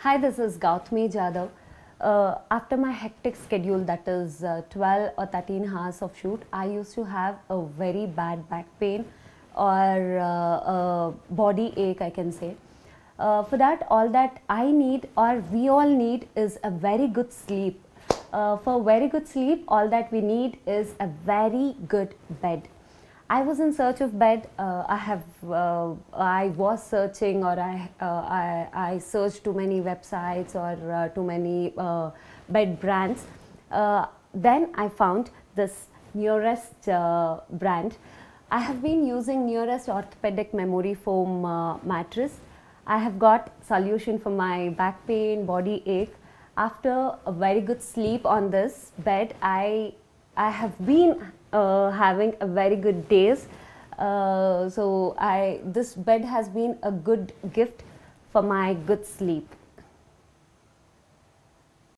Hi, this is Gautami Jadhav. Uh, after my hectic schedule, that is uh, 12 or 13 hours of shoot, I used to have a very bad back pain or uh, body ache, I can say. Uh, for that, all that I need or we all need is a very good sleep. Uh, for very good sleep, all that we need is a very good bed. I was in search of bed. Uh, I have, uh, I was searching, or I, uh, I, I, searched too many websites or uh, too many uh, bed brands. Uh, then I found this nearest brand. I have been using nearest orthopedic memory foam mattress. I have got solution for my back pain, body ache. After a very good sleep on this bed, I I have been uh, having a very good days. Uh, so I this bed has been a good gift for my good sleep.